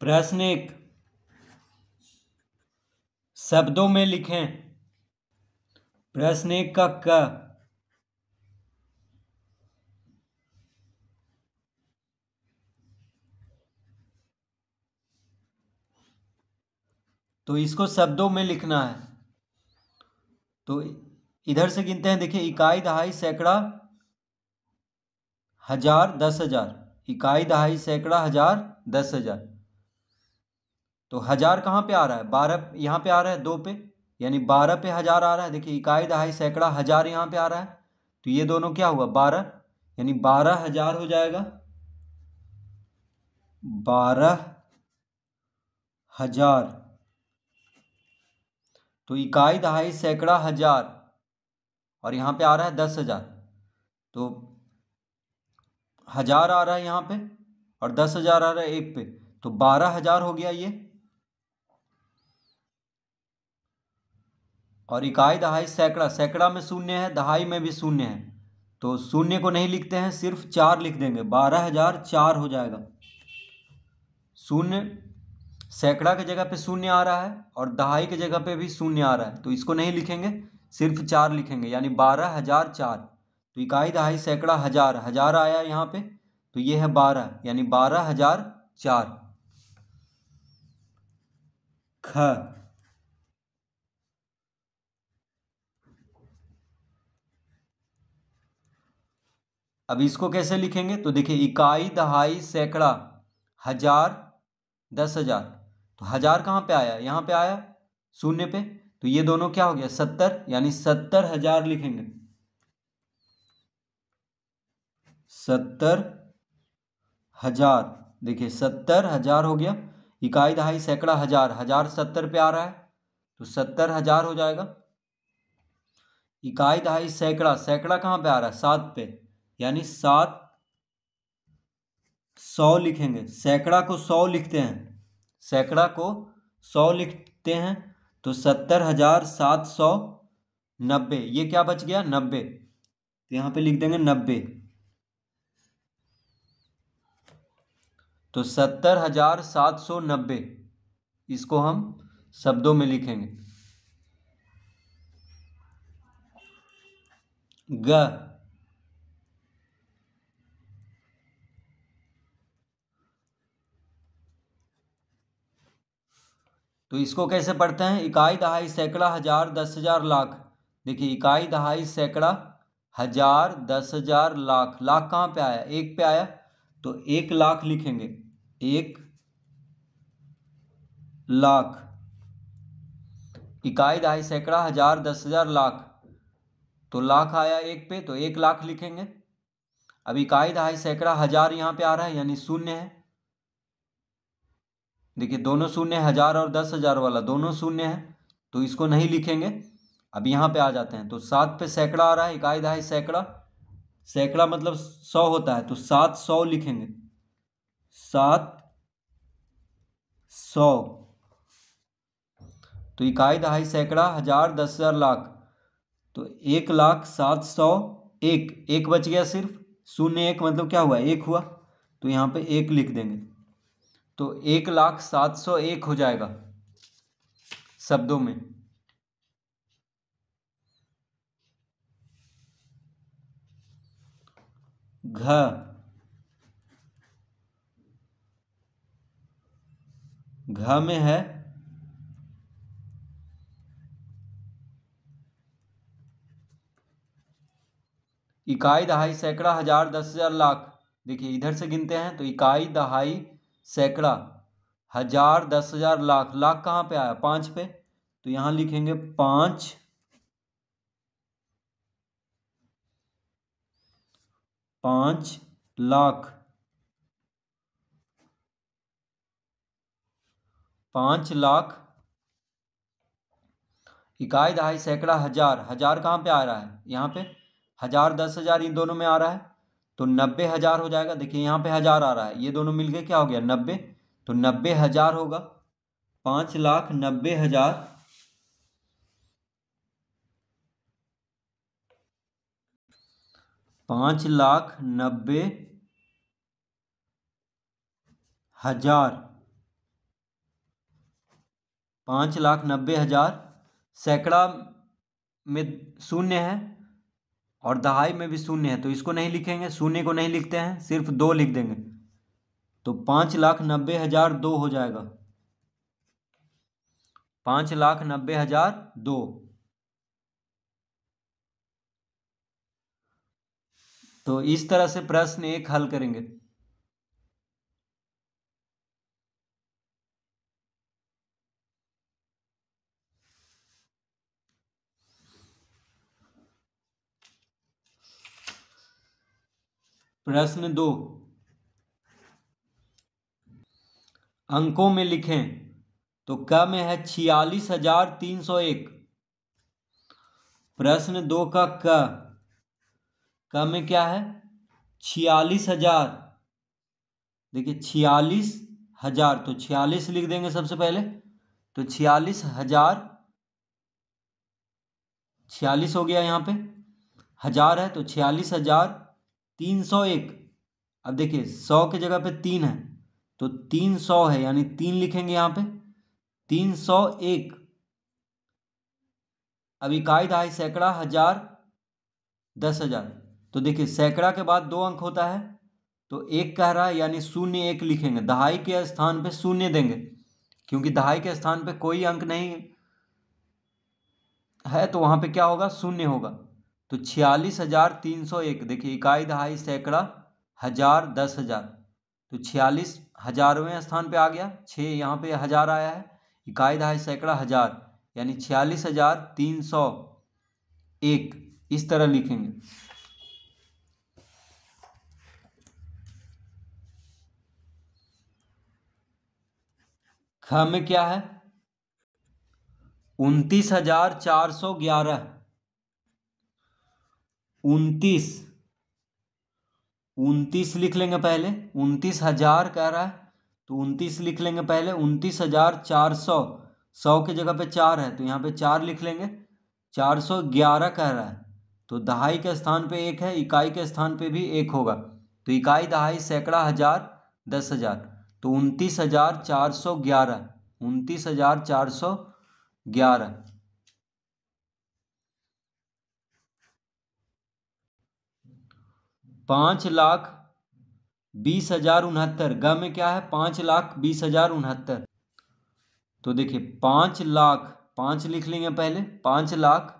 प्रश्न एक शब्दों में लिखें प्रश्न एक का क तो इसको शब्दों में लिखना है तो इधर से गिनते हैं देखिए इकाई दहाई सैकड़ा हजार दस हजार इकाई दहाई सैकड़ा हजार दस हजार तो हज़ार कहाँ पे आ रहा है बारह यहाँ पे आ रहा है दो पे यानी बारह पे हज़ार आ रहा है देखिए इकाई दहाई सैकड़ा हज़ार यहाँ पे आ रहा है तो ये दोनों क्या हुआ बारह यानी बारह हज़ार हो जाएगा बारह हजार तो इकाई दहाई सैकड़ा हजार और यहाँ पे आ रहा है दस हजार तो हजार आ रहा है यहाँ पे और दस हजार आ रहा है एक पे तो बारह हजार हो गया ये और इकाई दहाई सैकड़ा सैकड़ा में शून्य है दहाई में भी शून्य है तो शून्य को नहीं लिखते हैं सिर्फ चार लिख देंगे बारह हजार चार हो जाएगा शून्य सैकड़ा के जगह पे शून्य आ रहा है और दहाई के जगह पे भी शून्य आ रहा है तो इसको नहीं लिखेंगे सिर्फ चार लिखेंगे यानी बारह हजार चार तो इकाई दहाई सैकड़ा हजार हजार आया यहाँ पे तो ये है बारह यानी बारह हजार चार ख अब इसको कैसे लिखेंगे तो देखिए इकाई दहाई सैकड़ा हजार दस हजार तो हजार कहाँ पे आया यहाँ पे आया शून्य पे तो ये दोनों क्या हो गया सत्तर यानी सत्तर हजार लिखेंगे सत्तर हजार देखिए सत्तर हजार हो गया इकाई दहाई सैकड़ा हजार हजार सत्तर पे आ रहा है तो सत्तर हजार हो जाएगा इकाई दहाई सैकड़ा सैकड़ा कहाँ पे आ रहा है सात पे यानी सात सौ लिखेंगे सैकड़ा को सौ लिखते हैं सैकड़ा को सौ लिखते हैं तो सत्तर हजार सात सौ नब्बे ये क्या बच गया नब्बे तो यहाँ पे लिख देंगे नब्बे तो सत्तर हजार सात सौ नब्बे इसको हम शब्दों में लिखेंगे ग तो इसको कैसे पढ़ते हैं इकाई दहाई सैकड़ा हज़ार दस हज़ार लाख देखिए इकाई दहाई सैकड़ा हज़ार दस हज़ार लाख लाख कहाँ पे आया एक पे आया तो एक लाख लिखेंगे एक लाख इकाई दहाई सैकड़ा हज़ार दस हज़ार लाख तो लाख आया एक पे तो एक लाख लिखेंगे अब इकाई दहाई सैकड़ा हज़ार यहाँ पे आ रहा है यानी शून्य है देखिए दोनों शून्य हज़ार और दस हज़ार वाला दोनों शून्य है तो इसको नहीं लिखेंगे अब यहाँ पे आ जाते हैं तो सात पे सैकड़ा आ रहा है इकाई दहाई सैकड़ा सैकड़ा मतलब सौ होता है तो सात सौ लिखेंगे सात सौ तो इकाई दहाई सैकड़ा हजार दस हजार लाख तो एक लाख सात सौ एक एक बच गया सिर्फ शून्य एक मतलब क्या हुआ एक हुआ तो यहाँ पे एक लिख देंगे तो एक लाख सात सौ एक हो जाएगा शब्दों में घ घ में है इकाई दहाई सैकड़ा हजार दस हजार लाख देखिए इधर से गिनते हैं तो इकाई दहाई सैकड़ा हजार दस हजार लाख लाख कहाँ पे आया पांच पे तो यहां लिखेंगे पांच पांच लाख पांच लाख इकाई दहाई सैकड़ा हजार हजार कहां पे आ रहा है यहां पे हजार दस हजार इन दोनों में आ रहा है तो नब्बे हज़ार हो जाएगा देखिए यहाँ पे हज़ार आ रहा है ये दोनों मिल गए क्या हो गया नब्बे तो नब्बे हज़ार होगा पांच लाख नब्बे हज़ार पांच लाख नब्बे हज़ार पांच लाख नब्बे हज़ार सैकड़ा में शून्य है और दहाई में भी शून्य है तो इसको नहीं लिखेंगे शून्य को नहीं लिखते हैं सिर्फ दो लिख देंगे तो पाँच लाख नब्बे हज़ार दो हो जाएगा पाँच लाख नब्बे हज़ार दो तो इस तरह से प्रश्न एक हल करेंगे प्रश्न दो अंकों में लिखें तो क में है छियालीस हजार तीन सौ एक प्रश्न दो का क क में क्या है छियालीस हजार देखिए छियालीस हजार तो छियालीस लिख देंगे सबसे पहले तो छियालीस हजार छियालीस हो गया यहां पे हजार है तो छियालीस हजार तीन सौ एक अब देखिए सौ के जगह पे तीन है तो तीन सौ है यानी तीन लिखेंगे यहाँ पे तीन सौ एक अब इकाई दहाई सैकड़ा हजार दस हजार तो देखिए सैकड़ा के बाद दो अंक होता है तो एक कह रहा है यानी शून्य एक लिखेंगे दहाई के स्थान पे शून्य देंगे क्योंकि दहाई के स्थान पे कोई अंक नहीं है तो वहां पे क्या होगा शून्य होगा तो छियालीस हज़ार तीन सौ एक देखिए इकाई दहाई सैकड़ा हज़ार दस हज़ार तो छियालीस हज़ारवें स्थान पे आ गया छः यहाँ पे हज़ार आया है इकाई दहाई सैकड़ा हज़ार यानी छियालीस हज़ार तीन सौ एक इस तरह लिखेंगे ख में क्या है उनतीस हज़ार चार सौ ग्यारह उनतीस उनतीस लिख लेंगे पहले उनतीस हजार कह रहा है तो उनतीस लिख लेंगे पहले उनतीस हजार चार सौ सौ के जगह पे चार है तो यहाँ पे चार लिख लेंगे चार सौ ग्यारह कह रहा है तो दहाई के स्थान पे एक है इकाई के स्थान पे भी एक होगा तो इकाई दहाई सैकड़ा हजार दस हजार तो उनतीस हजार चार सौ ग्यारह उनतीस हजार चार सौ ग्यारह पाँच लाख बीस हजार उनहत्तर ग में क्या है पाँच लाख बीस हजार उनहत्तर तो देखिए पाँच लाख पाँच लिख लेंगे पहले पाँच लाख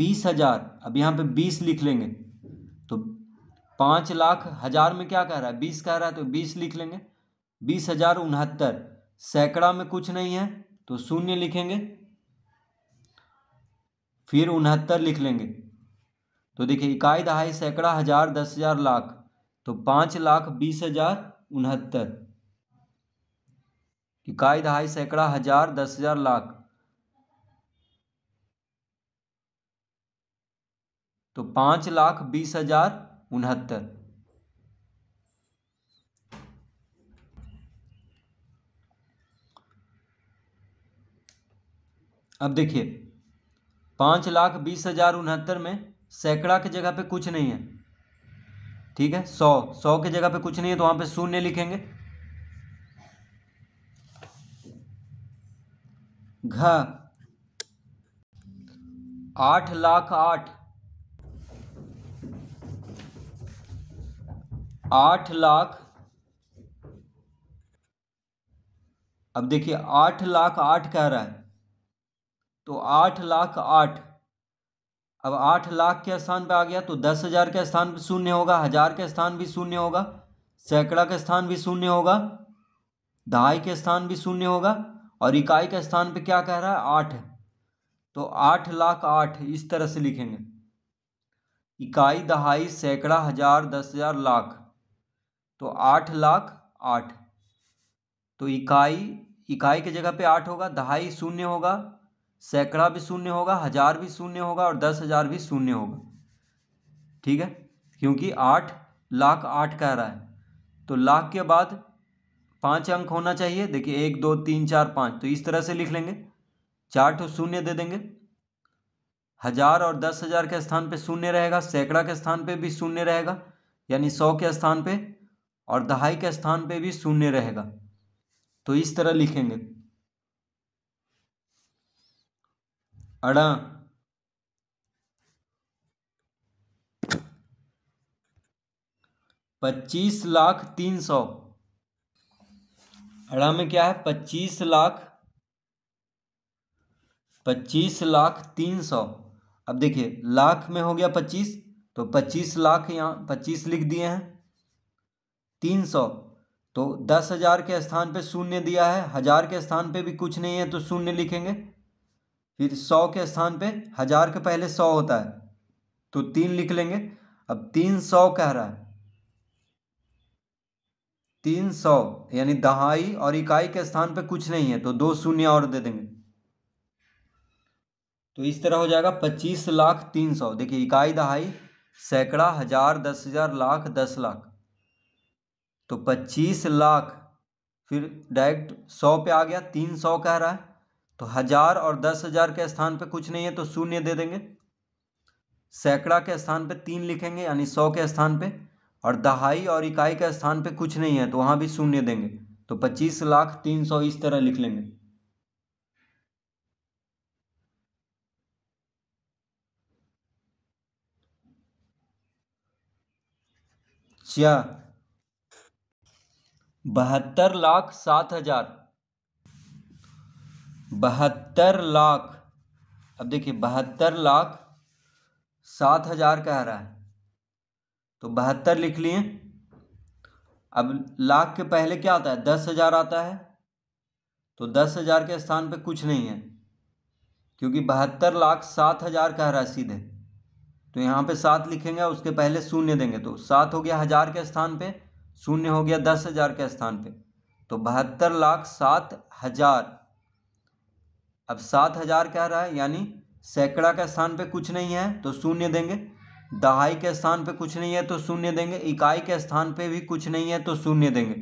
बीस हजार अब यहाँ पे बीस लिख लेंगे तो पाँच लाख हजार में क्या कह रहा है बीस कह रहा है तो बीस लिख लेंगे बीस हजार उनहत्तर सैकड़ा में कुछ नहीं है तो शून्य लिखेंगे फिर उनहत्तर लिख लेंगे तो देखिए इकाई दहाई सैकड़ा हजार दस हजार लाख तो पाँच लाख बीस हजार उनहत्तर इकाई दहाई सैकड़ा हजार दस हजार लाख तो पाँच लाख बीस हजार उनहत्तर अब देखिए पाँच लाख बीस हजार उनहत्तर में सैकड़ा की जगह पे कुछ नहीं है ठीक है सौ सौ की जगह पे कुछ नहीं है तो वहां पे शून्य लिखेंगे घ आठ लाख आठ आठ लाख अब देखिए आठ लाख आठ कह रहा है तो आठ लाख आठ अब आठ लाख के स्थान पर आ गया तो दस हज़ार के स्थान पर शून्य होगा हज़ार के स्थान भी शून्य होगा सैकड़ा के स्थान भी शून्य होगा दहाई के स्थान भी शून्य होगा और इकाई के स्थान पे क्या कह रहा है आठ तो आठ लाख आठ इस तरह से लिखेंगे इकाई दहाई सैकड़ा हज़ार दस हज़ार लाख तो आठ लाख आठ तो इकाई इकाई के जगह पे आठ होगा दहाई शून्य होगा सैकड़ा भी शून्य होगा हजार भी शून्य होगा और दस हजार भी शून्य होगा ठीक है क्योंकि आठ लाख आठ कह रहा है तो लाख के बाद पाँच अंक होना चाहिए देखिए एक दो तीन चार पाँच तो इस तरह से लिख लेंगे चार ठो तो शून्य दे देंगे हजार और दस हजार के स्थान पे शून्य रहेगा सैकड़ा के स्थान पे भी शून्य रहेगा यानी सौ के स्थान पे और दहाई के स्थान पे भी शून्य रहेगा तो इस तरह लिखेंगे अड़ा पच्चीस लाख तीन सौ अड़ा में क्या है पच्चीस लाख पच्चीस लाख तीन सौ अब देखिए लाख में हो गया पच्चीस तो पच्चीस लाख यहाँ पच्चीस लिख दिए हैं तीन सौ तो दस हजार के स्थान पे शून्य दिया है हजार के स्थान पे भी कुछ नहीं है तो शून्य लिखेंगे फिर सौ के स्थान पे हज़ार के पहले सौ होता है तो तीन लिख लेंगे अब तीन सौ कह रहा है तीन सौ यानी दहाई और इकाई के स्थान पे कुछ नहीं है तो दो शून्य और दे देंगे तो इस तरह हो जाएगा पच्चीस लाख तीन सौ देखिए इकाई दहाई सैकड़ा हजार दस हजार लाख दस लाख तो पच्चीस लाख फिर डायरेक्ट सौ पे आ गया तीन सौ कह रहा है तो हजार और दस हजार के स्थान पे कुछ नहीं है तो शून्य दे देंगे सैकड़ा के स्थान पे तीन लिखेंगे यानी सौ के स्थान पे और दहाई और इकाई के स्थान पे कुछ नहीं है तो वहां भी शून्य देंगे तो पच्चीस लाख तीन सौ इस तरह लिख लेंगे क्या बहत्तर लाख सात हजार बहत्तर लाख अब देखिए बहत्तर लाख सात हजार कह रहा है तो बहत्तर लिख लिए अब लाख के पहले क्या आता है दस हजार आता है तो दस हजार के स्थान पे कुछ नहीं है क्योंकि बहत्तर लाख सात हजार कह रहा है सीधे तो यहाँ पे सात लिखेंगे उसके पहले शून्य देंगे तो सात हो गया हजार के स्थान पे शून्य हो गया दस हजार के स्थान पे तो बहत्तर लाख सात हजार अब सात हज़ार कह रहा है यानी सैकड़ा के स्थान पे कुछ नहीं है तो शून्य देंगे दहाई के स्थान पे कुछ नहीं है तो शून्य देंगे इकाई के स्थान पे भी कुछ नहीं है तो शून्य देंगे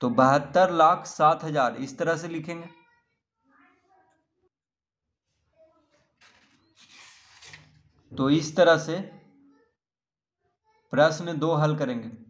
तो बहत्तर लाख सात हज़ार इस तरह से लिखेंगे तो इस तरह से प्रश्न दो हल करेंगे